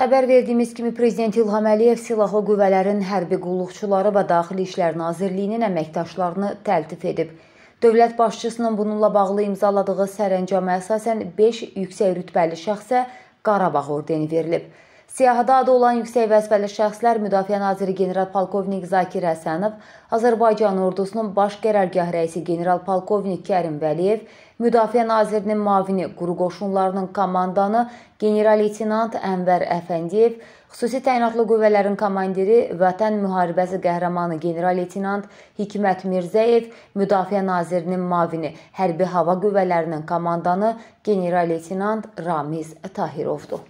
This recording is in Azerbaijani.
Xəbər verdiyimiz kimi prezident İlham Əliyev silahlı qüvvələrin hərbi qulluqçuları və Daxili İşlər Nazirliyinin əməkdaşlarını təltif edib. Dövlət başçısının bununla bağlı imzaladığı sərəncama əsasən 5 yüksək rütbəli şəxsə Qarabağ ordeni verilib. Siyahıda adı olan yüksək vəzifəli şəxslər Müdafiə naziri general-polkovnik Zakir Həsənov, Azərbaycan ordusunun baş qərargah rəisi general-polkovnik Kərim Vəliyev, Müdafiə nazirinin mavini quru qoşunlarının komandanı general-leytenant Ənvər Əfəndiyev, xüsusi təyinatlı qüvvələrin komandiri Vətən müharibəsi qəhrəmanı general-leytenant Hikmət Mirzəyev, Müdafiə nazirinin mavini hərbi hava qüvvələrinin komandanı general-leytenant Ramiz Tahirovdur.